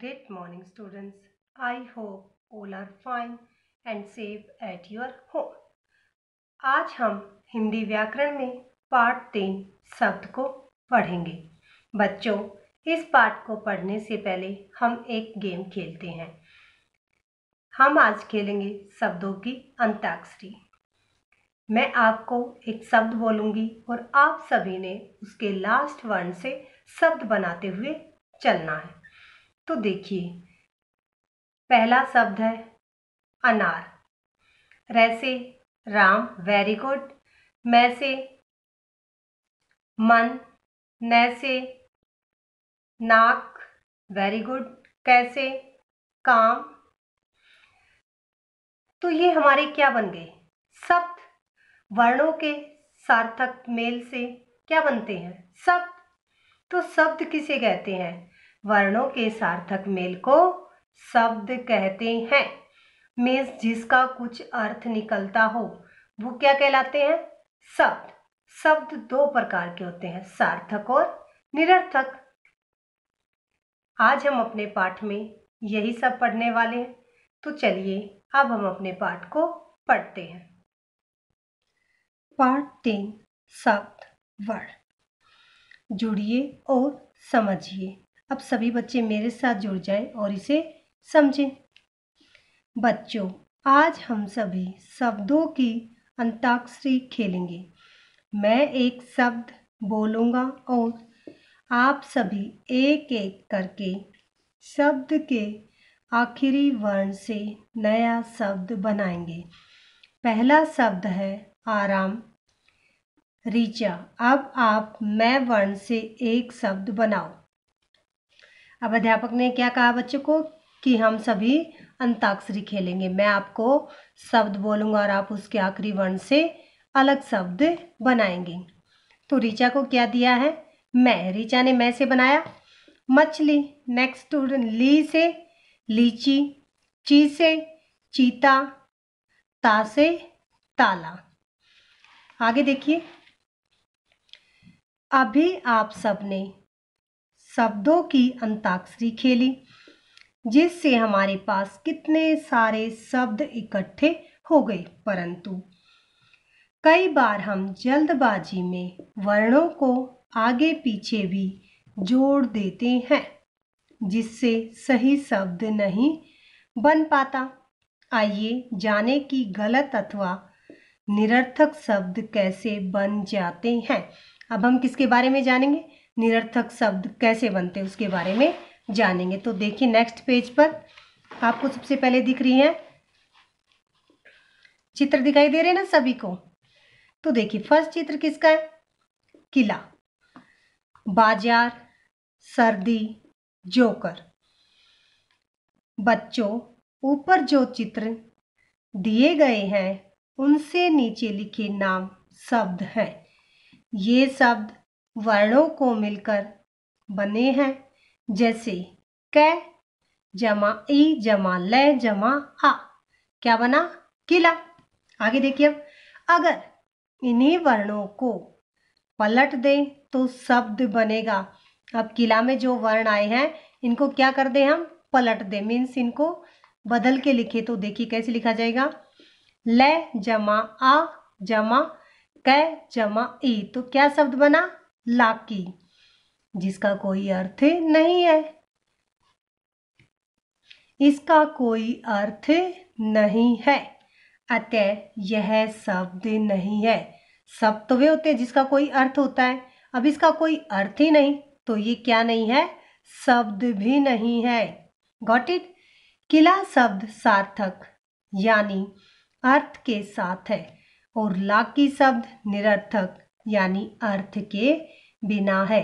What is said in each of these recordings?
Great morning students. I hope all are fine and safe at your home. आज हम हिंदी व्याकरण में पाठ तीन शब्द को पढ़ेंगे बच्चों इस पाठ को पढ़ने से पहले हम एक गेम खेलते हैं हम आज खेलेंगे शब्दों की अंताक्षरी मैं आपको एक शब्द बोलूँगी और आप सभी ने उसके लास्ट वर्ण से शब्द बनाते हुए चलना है तो देखिए पहला शब्द है अनार रैसे राम वेरी गुड मैसे मन नैसे नाक वेरी गुड कैसे काम तो ये हमारे क्या बन गए सप्त वर्णों के सार्थक मेल से क्या बनते हैं शब्द तो शब्द किसे कहते हैं वर्णों के सार्थक मेल को शब्द कहते हैं मीन्स जिसका कुछ अर्थ निकलता हो वो क्या कहलाते हैं शब्द शब्द दो प्रकार के होते हैं सार्थक और निरर्थक आज हम अपने पाठ में यही सब पढ़ने वाले हैं तो चलिए अब हम अपने पाठ को पढ़ते हैं पाठ तीन शब्द वर्ण जुड़िए और समझिए अब सभी बच्चे मेरे साथ जुड़ जाएं और इसे समझें बच्चों आज हम सभी शब्दों की अंताक्षरी खेलेंगे मैं एक शब्द बोलूंगा और आप सभी एक एक करके शब्द के आखिरी वर्ण से नया शब्द बनाएंगे पहला शब्द है आराम ऋचा अब आप मैं वर्ण से एक शब्द बनाओ अब अध्यापक ने क्या कहा बच्चों को कि हम सभी अंताक्षरी खेलेंगे मैं आपको शब्द बोलूंगा और आप उसके आखिरी वर्ण से अलग शब्द बनाएंगे तो ऋचा को क्या दिया है मैं ऋचा ने मैं से बनाया मछली नेक्स्ट ली से लीची ची से चीता ता से ताला आगे देखिए अभी आप सबने शब्दों की अंताक्षरी खेली जिससे हमारे पास कितने सारे शब्द इकट्ठे हो गए परंतु कई बार हम जल्दबाजी में वर्णों को आगे पीछे भी जोड़ देते हैं जिससे सही शब्द नहीं बन पाता आइए जाने कि गलत अथवा निरर्थक शब्द कैसे बन जाते हैं अब हम किसके बारे में जानेंगे निरर्थक शब्द कैसे बनते उसके बारे में जानेंगे तो देखिए नेक्स्ट पेज पर आपको सबसे पहले दिख रही है चित्र दिखाई दे रहे हैं ना सभी को तो देखिए फर्स्ट चित्र किसका है किला बाजार सर्दी जोकर बच्चों ऊपर जो चित्र दिए गए हैं उनसे नीचे लिखे नाम शब्द हैं ये शब्द वर्णों को मिलकर बने हैं जैसे क जमा ई जमा ल जमा आ क्या बना किला आगे देखिए अब अगर इन्हीं वर्णों को पलट दें तो शब्द बनेगा अब किला में जो वर्ण आए हैं इनको क्या कर दें हम पलट दें मीन्स इनको बदल के लिखे तो देखिए कैसे लिखा जाएगा ल जमा आ जमा क जमा ई तो क्या शब्द बना लाकी जिसका कोई अर्थ नहीं है इसका कोई अर्थ नहीं है अतः यह शब्द नहीं है शब्द तो वे होते हैं जिसका कोई अर्थ होता है अब इसका कोई अर्थ ही नहीं तो ये क्या नहीं है शब्द भी नहीं है गॉट इट किला शब्द सार्थक यानी अर्थ के साथ है और लाकी शब्द निरर्थक यानी अर्थ के बिना है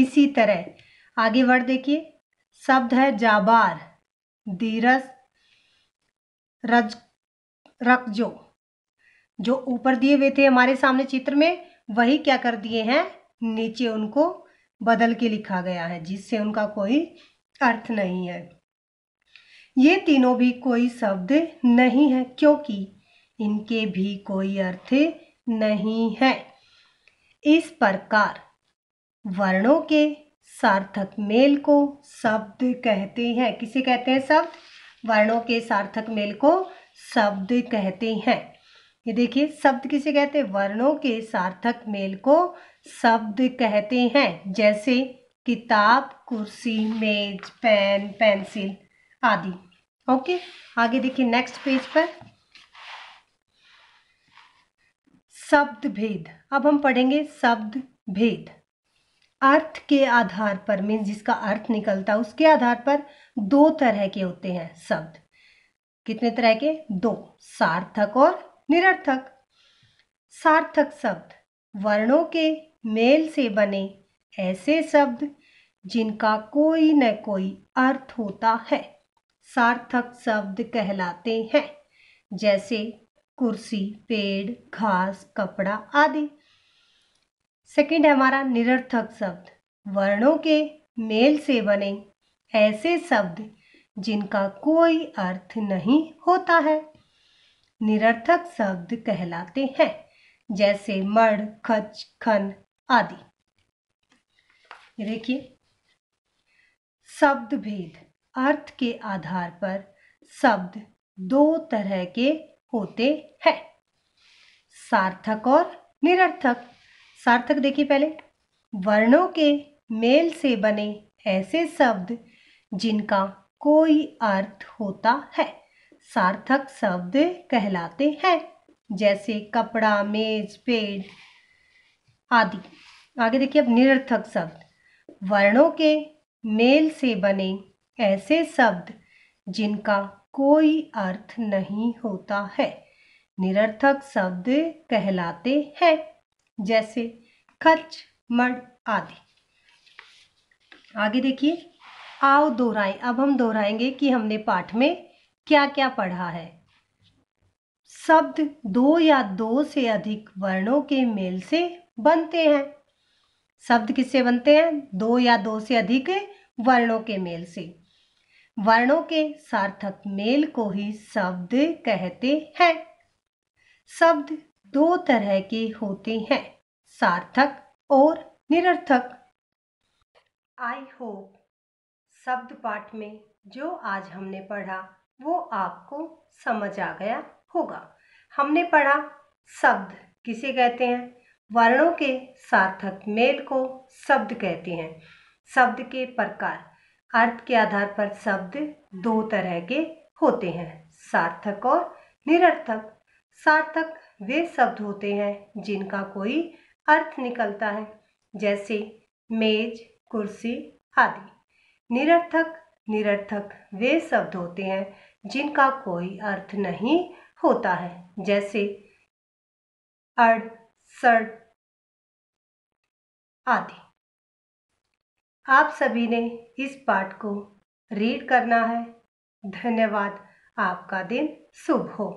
इसी तरह आगे वर्ड देखिए शब्द है जाबार धीरज रज रकजो जो ऊपर दिए हुए थे हमारे सामने चित्र में वही क्या कर दिए हैं नीचे उनको बदल के लिखा गया है जिससे उनका कोई अर्थ नहीं है ये तीनों भी कोई शब्द नहीं है क्योंकि इनके भी कोई अर्थ नहीं है इस प्रकार वर्णों के सार्थक मेल को शब्द कहते हैं किसे कहते हैं शब्द वर्णों के सार्थक मेल को शब्द कहते हैं ये देखिए शब्द किसे कहते हैं वर्णों के सार्थक मेल को शब्द कहते हैं जैसे किताब कुर्सी मेज पेन पेंसिल आदि ओके आगे देखिए नेक्स्ट पेज पर शब्द भेद अब हम पढ़ेंगे शब्द भेद अर्थ के आधार पर मीन्स जिसका अर्थ निकलता है उसके आधार पर दो तरह के होते हैं शब्द कितने तरह के दो सार्थक और निरर्थक सार्थक शब्द वर्णों के मेल से बने ऐसे शब्द जिनका कोई न कोई अर्थ होता है सार्थक शब्द कहलाते हैं जैसे कुर्सी पेड़ घास कपड़ा आदि सेकंड है हमारा निरर्थक शब्द वर्णों के मेल से बने ऐसे शब्द जिनका कोई अर्थ नहीं होता है निरर्थक शब्द कहलाते हैं जैसे मड़ खच खन आदि देखिए शब्द भेद अर्थ के आधार पर शब्द दो तरह के होते हैं सार्थक और निरर्थक सार्थक देखिए पहले वर्णों के मेल से बने ऐसे शब्द जिनका कोई अर्थ होता है सार्थक शब्द कहलाते हैं जैसे कपड़ा मेज पेड़ आदि आगे देखिए अब निरर्थक शब्द वर्णों के मेल से बने ऐसे शब्द जिनका कोई अर्थ नहीं होता है निरर्थक शब्द कहलाते हैं जैसे खच मड आदि आगे देखिए आओ दोहराए अब हम दोहराएंगे कि हमने पाठ में क्या क्या पढ़ा है शब्द दो या दो से अधिक वर्णों के मेल से बनते हैं शब्द किससे बनते हैं दो या दो से अधिक वर्णों के मेल से वर्णों के सार्थक मेल को ही शब्द कहते हैं शब्द दो तरह के होते हैं सार्थक और निरर्थक आई होप शब्द पाठ में जो आज हमने पढ़ा वो आपको समझ आ गया होगा हमने पढ़ा शब्द किसे कहते हैं वर्णों के सार्थक मेल को शब्द कहते हैं शब्द के प्रकार अर्थ के आधार पर शब्द दो तरह के होते हैं सार्थक और निरर्थक सार्थक वे शब्द होते हैं जिनका कोई अर्थ निकलता है जैसे मेज कुर्सी आदि निरर्थक निरर्थक वे शब्द होते हैं जिनका कोई अर्थ नहीं होता है जैसे अड़ सड़ आदि आप सभी ने इस पाठ को रीड करना है धन्यवाद आपका दिन शुभ हो